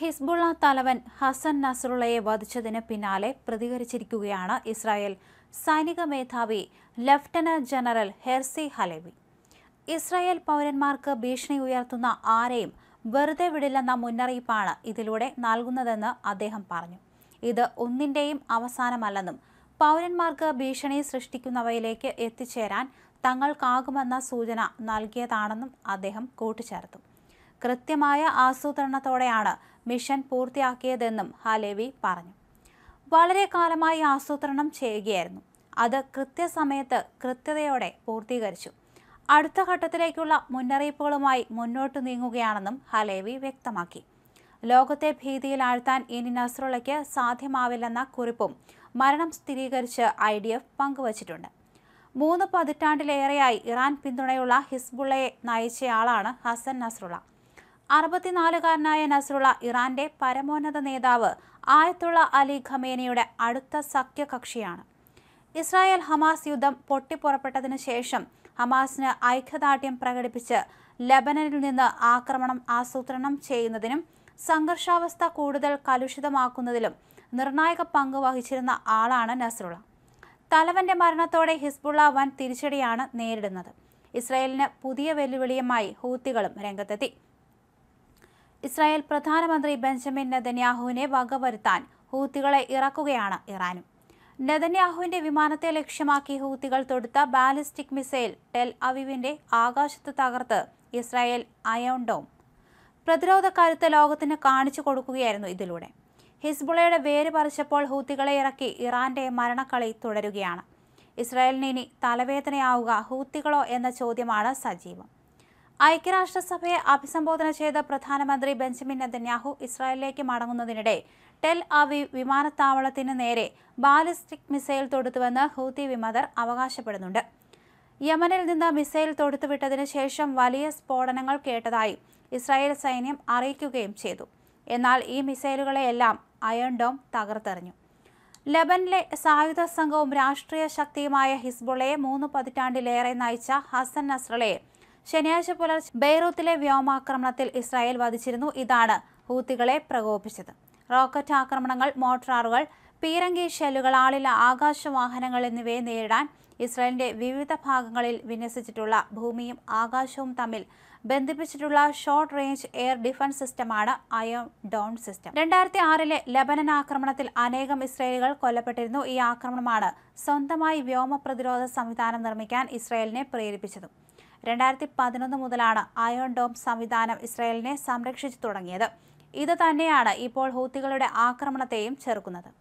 Hezbollah തലവൻ ഹസൻ നസറുള്ളയെ വധിച്ചതിന് പിന്നാലെ പ്രതികരിച്ചിരിക്കുകയാണ് Israel സൈനിക മേധാവി lieutenant general Herzi Halevi Israel പൗരന്മാർക്ക് ഭീഷണി ഉയർത്തുന്ന ആരെയും വെറുതെ വിടില്ലെന്ന മുന്നറിയിപ്പാണ് ഇതിലൂടെ നൽകുന്നതെന്ന് അദ്ദേഹം പറഞ്ഞു ഇത് ഒന്നിൻ്റെയും അവസാനമല്ലെന്നും പൗരന്മാർക്ക് ഭീഷണി സൃഷ്ടിക്കുന്നവയിലേക്ക് എത്തിച്ചേരാൻ തങ്ങൾക്കാകുമെന്ന സൂചന നൽകിയതാണെന്നും അദ്ദേഹം കൂട്ടിച്ചേർത്തു കൃത്യമായ ആസൂത്രണത്തോടെയാണ് മിഷൻ പൂർത്തിയാക്കിയതെന്നും ഹാലേവി പറഞ്ഞു വളരെ കാലമായി ആസൂത്രണം ചെയ്യുകയായിരുന്നു അത് കൃത്യസമയത്ത് കൃത്യതയോടെ പൂർത്തീകരിച്ചു അടുത്ത ഘട്ടത്തിലേക്കുള്ള മുന്നറിയിപ്പുകളുമായി മുന്നോട്ട് നീങ്ങുകയാണെന്നും ഹലേവി വ്യക്തമാക്കി ലോകത്തെ ഭീതിയിൽ ആഴ്ത്താൻ ഇനി നസ്രുള്ളയ്ക്ക് സാധ്യമാവില്ലെന്ന കുറിപ്പും മരണം സ്ഥിരീകരിച്ച് ഐ ഡി എഫ് പങ്കുവച്ചിട്ടുണ്ട് മൂന്ന് പതിറ്റാണ്ടിലേറെയായി ഇറാൻ പിന്തുണയുള്ള ഹിസ്ബുള്ളയെ നയിച്ചയാളാണ് ഹസൻ നസ്രുള്ള അറുപത്തിനാലുകാരനായ നസറുള്ള ഇറാന്റെ പരമോന്നത നേതാവ് ആയത്തുള്ള അലി ഖമേനയുടെ അടുത്ത സഖ്യകക്ഷിയാണ് ഇസ്രായേൽ ഹമാസ് യുദ്ധം പൊട്ടിപ്പുറപ്പെട്ടതിനു ശേഷം ഹമാസിന് ഐക്യദാർഢ്യം പ്രകടിപ്പിച്ച് ലബനനിൽ നിന്ന് ആക്രമണം ആസൂത്രണം ചെയ്യുന്നതിനും സംഘർഷാവസ്ഥ കൂടുതൽ കലുഷിതമാക്കുന്നതിലും നിർണായക പങ്ക് വഹിച്ചിരുന്ന ആളാണ് നസറുള്ള തലവന്റെ മരണത്തോടെ ഹിസ്ബുള്ള വൻ തിരിച്ചടിയാണ് നേരിടുന്നത് ഇസ്രായേലിന് പുതിയ വെല്ലുവിളിയുമായി ഹൂത്തികളും രംഗത്തെത്തി ഇസ്രായേൽ പ്രധാനമന്ത്രി ബെഞ്ചമിൻ നെതന്യാഹുവിനെ വകവരുത്താൻ ഹൂത്തികളെ ഇറക്കുകയാണ് ഇറാനും നെതന്യാഹുവിന്റെ വിമാനത്തെ ലക്ഷ്യമാക്കി ഹൂത്തികൾ തൊടുത്ത ബാലിസ്റ്റിക് മിസൈൽ ടെൽ അവിവിന്റെ ആകാശത്ത് തകർത്ത് ഇസ്രായേൽ അയോണ്ടോം പ്രതിരോധ കരുത്ത് ലോകത്തിന് കാണിച്ചു കൊടുക്കുകയായിരുന്നു ഇതിലൂടെ ഹിസ്ബുളയുടെ വേര് പറിച്ചപ്പോൾ ഹൂത്തികളെ ഇറക്കി ഇറാന്റെ മരണക്കളി തുടരുകയാണ് ഇസ്രായേലിന് ഇനി തലവേദനയാവുക ഹൂത്തികളോ എന്ന ചോദ്യമാണ് സജീവം ഐക്യരാഷ്ട്രസഭയെ അഭിസംബോധന ചെയ്ത പ്രധാനമന്ത്രി ബെഞ്ചമിൻ നെതന്യാഹു ഇസ്രായേലിലേക്ക് മടങ്ങുന്നതിനിടെ ടെൽ അവീവ് വിമാനത്താവളത്തിന് നേരെ ബാലിസ്റ്റിക് മിസൈൽ തൊടുത്തുവെന്ന് ഹൂത്തി വിമതർ അവകാശപ്പെടുന്നുണ്ട് യമനിൽ നിന്ന് മിസൈൽ തൊടുത്തുവിട്ടതിന് ശേഷം വലിയ സ്ഫോടനങ്ങൾ കേട്ടതായി ഇസ്രായേൽ സൈന്യം അറിയിക്കുകയും ചെയ്തു എന്നാൽ ഈ മിസൈലുകളെയെല്ലാം അയൺ ഡോം തകർത്തെറിഞ്ഞു ലബനിലെ സായുധ സംഘവും രാഷ്ട്രീയ ശക്തിയുമായ ഹിസ്ബുളയെ മൂന്ന് പതിറ്റാണ്ടിലേറെ നയിച്ച ഹസൻ നസ്രളയെ ശനിയാഴ്ച പുലർച്ചെ ബെയ്റൂത്തിലെ വ്യോമാക്രമണത്തിൽ ഇസ്രായേൽ വധിച്ചിരുന്നു ഇതാണ് ഹൂത്തികളെ പ്രകോപിച്ചത് റോക്കറ്റ് ആക്രമണങ്ങൾ മോട്ടറാറുകൾ പീരങ്കി ഷെല്ലുകൾ ആളില്ല ആകാശവാഹനങ്ങൾ എന്നിവയെ നേരിടാൻ ഇസ്രായേലിന്റെ വിവിധ ഭാഗങ്ങളിൽ വിന്യസിച്ചിട്ടുള്ള ഭൂമിയും ആകാശവും തമ്മിൽ ബന്ധിപ്പിച്ചിട്ടുള്ള ഷോർട്ട് റേഞ്ച് എയർ ഡിഫൻസ് സിസ്റ്റമാണ് അയോൺ ഡോൺ സിസ്റ്റം രണ്ടായിരത്തി ആറിലെ ലബനൻ ആക്രമണത്തിൽ അനേകം ഇസ്രായേലുകൾ കൊല്ലപ്പെട്ടിരുന്നു ഈ ആക്രമണമാണ് സ്വന്തമായി വ്യോമ പ്രതിരോധ സംവിധാനം നിർമ്മിക്കാൻ ഇസ്രായേലിനെ പ്രേരിപ്പിച്ചതും രണ്ടായിരത്തി പതിനൊന്ന് മുതലാണ് അയോൺ ഡോം സംവിധാനം ഇസ്രയേലിനെ സംരക്ഷിച്ചു തുടങ്ങിയത് ഇത് തന്നെയാണ് ഇപ്പോൾ ഹൂത്തികളുടെ ആക്രമണത്തെയും ചെറുക്കുന്നത്